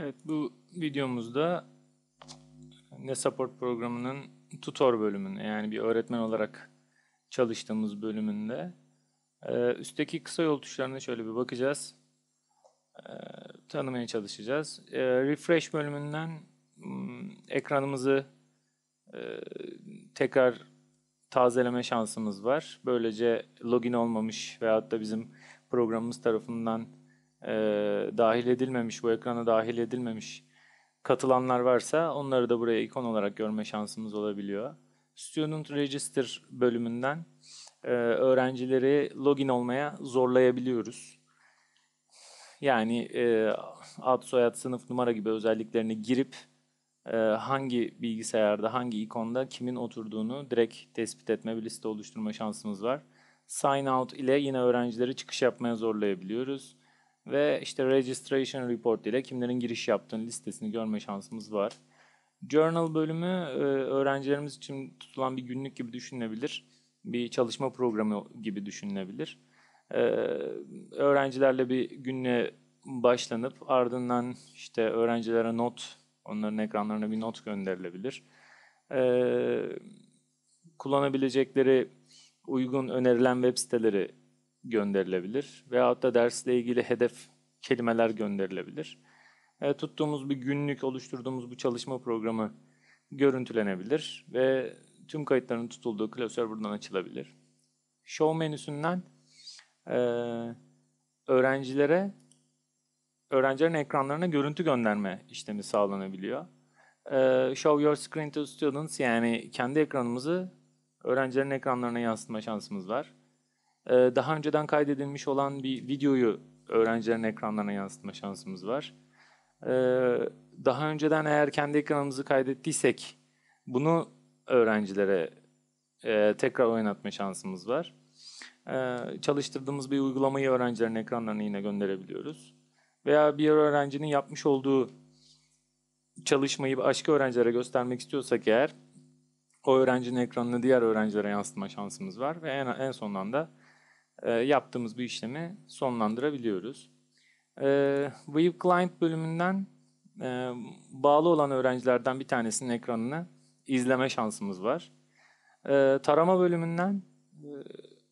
Evet bu videomuzda NeSupport programının tutor bölümünde yani bir öğretmen olarak çalıştığımız bölümünde ee, üstteki kısa yol tuşlarına şöyle bir bakacağız. Ee, tanımaya çalışacağız. E, refresh bölümünden hmm, ekranımızı e, tekrar tazeleme şansımız var. Böylece login olmamış veyahut da bizim programımız tarafından e, dahil edilmemiş, bu ekrana dahil edilmemiş katılanlar varsa onları da buraya ikon olarak görme şansımız olabiliyor. Student Register bölümünden e, öğrencileri login olmaya zorlayabiliyoruz. Yani e, ad, soyad, sınıf, numara gibi özelliklerini girip e, hangi bilgisayarda, hangi ikonda kimin oturduğunu direkt tespit etme bir liste oluşturma şansımız var. Sign out ile yine öğrencileri çıkış yapmaya zorlayabiliyoruz ve işte registration report ile kimlerin giriş yaptığını listesini görme şansımız var. Journal bölümü e, öğrencilerimiz için tutulan bir günlük gibi düşünülebilir. Bir çalışma programı gibi düşünülebilir. E, öğrencilerle bir günle başlanıp ardından işte öğrencilere not, onların ekranlarına bir not gönderilebilir. E, kullanabilecekleri uygun önerilen web siteleri gönderilebilir. Veyahut da dersle ilgili hedef kelimeler gönderilebilir. E, tuttuğumuz bir günlük oluşturduğumuz bu çalışma programı görüntülenebilir ve tüm kayıtların tutulduğu klasör buradan açılabilir. Show menüsünden e, öğrencilere öğrencilerin ekranlarına görüntü gönderme işlemi sağlanabiliyor. E, show your screen to students yani kendi ekranımızı öğrencilerin ekranlarına yansıtma şansımız var. Ee, daha önceden kaydedilmiş olan bir videoyu öğrencilerin ekranlarına yansıtma şansımız var. Ee, daha önceden eğer kendi ekranımızı kaydettiysek bunu öğrencilere e, tekrar oynatma şansımız var. Ee, çalıştırdığımız bir uygulamayı öğrencilerin ekranlarına yine gönderebiliyoruz. Veya bir öğrencinin yapmış olduğu çalışmayı başka öğrencilere göstermek istiyorsak eğer o öğrencinin ekranını diğer öğrencilere yansıtma şansımız var ve en, en sonunda da e, yaptığımız bu işlemi sonlandırabiliyoruz. E, Web Client bölümünden e, bağlı olan öğrencilerden bir tanesinin ekranını izleme şansımız var. E, tarama bölümünden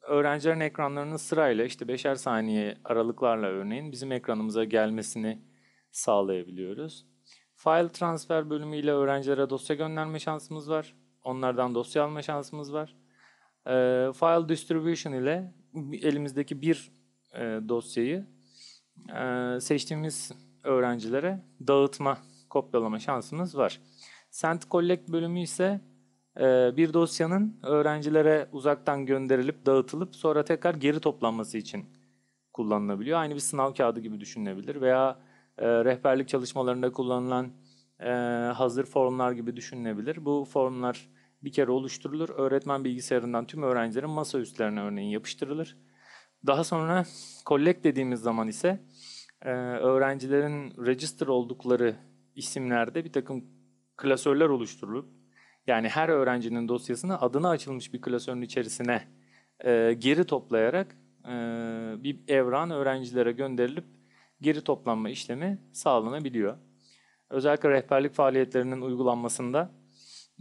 öğrencilerin ekranlarının sırayla işte beşer saniye aralıklarla örneğin bizim ekranımıza gelmesini sağlayabiliyoruz. File transfer bölümüyle öğrencilere dosya gönderme şansımız var. Onlardan dosya alma şansımız var. file distribution ile elimizdeki bir e, dosyayı e, seçtiğimiz öğrencilere dağıtma, kopyalama şansımız var. Send Collect bölümü ise e, bir dosyanın öğrencilere uzaktan gönderilip dağıtılıp sonra tekrar geri toplanması için kullanılabiliyor. Aynı bir sınav kağıdı gibi düşünülebilir veya e, rehberlik çalışmalarında kullanılan e, hazır formlar gibi düşünülebilir. Bu formlar bir kere oluşturulur. Öğretmen bilgisayarından tüm öğrencilerin masa üstlerine örneğin yapıştırılır. Daha sonra collect dediğimiz zaman ise e, öğrencilerin register oldukları isimlerde bir takım klasörler oluşturulup yani her öğrencinin dosyasını adına açılmış bir klasörün içerisine e, geri toplayarak e, bir evran öğrencilere gönderilip geri toplanma işlemi sağlanabiliyor. Özellikle rehberlik faaliyetlerinin uygulanmasında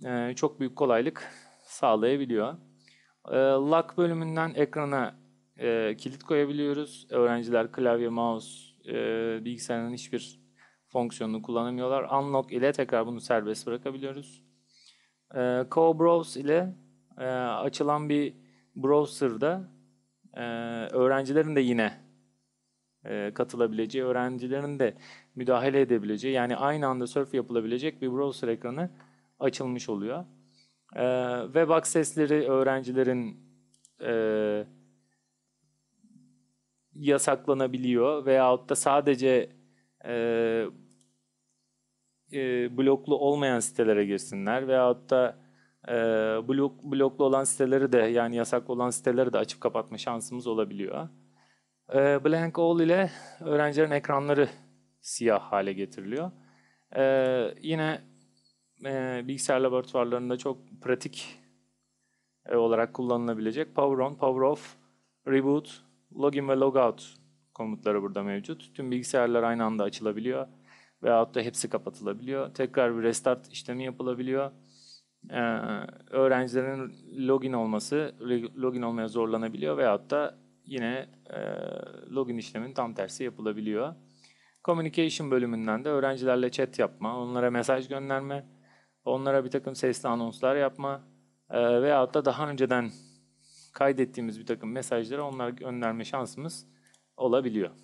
e, çok büyük kolaylık sağlayabiliyor. E, lock bölümünden ekrana e, kilit koyabiliyoruz. Öğrenciler klavye, mouse, e, bilgisayarın hiçbir fonksiyonunu kullanamıyorlar. Unlock ile tekrar bunu serbest bırakabiliyoruz. E, Co-Browse ile açılan bir browser'da öğrencilerin de yine katılabileceği, öğrencilerin de müdahale edebileceği yani aynı anda surf yapılabilecek bir browser ekranı açılmış oluyor. E, web aksesleri öğrencilerin e, yasaklanabiliyor veyahut da sadece e, e, bloklu olmayan sitelere girsinler veyahut da e, blok, bloklu olan siteleri de yani yasak olan siteleri de açıp kapatma şansımız olabiliyor. E, Blank All ile öğrencilerin ekranları siyah hale getiriliyor. E, yine e, bilgisayar laboratuvarlarında çok pratik e, olarak kullanılabilecek power on, power off, reboot, login ve logout komutları burada mevcut. Tüm bilgisayarlar aynı anda açılabiliyor veyahut da hepsi kapatılabiliyor. Tekrar bir restart işlemi yapılabiliyor. Ee, öğrencilerin login olması, login olmaya zorlanabiliyor veyahut da yine e, login işlemin tam tersi yapılabiliyor. Communication bölümünden de öğrencilerle chat yapma, onlara mesaj gönderme, onlara bir takım sesli anonslar yapma e, veyahut da daha önceden kaydettiğimiz bir takım mesajları onlara gönderme şansımız olabiliyor.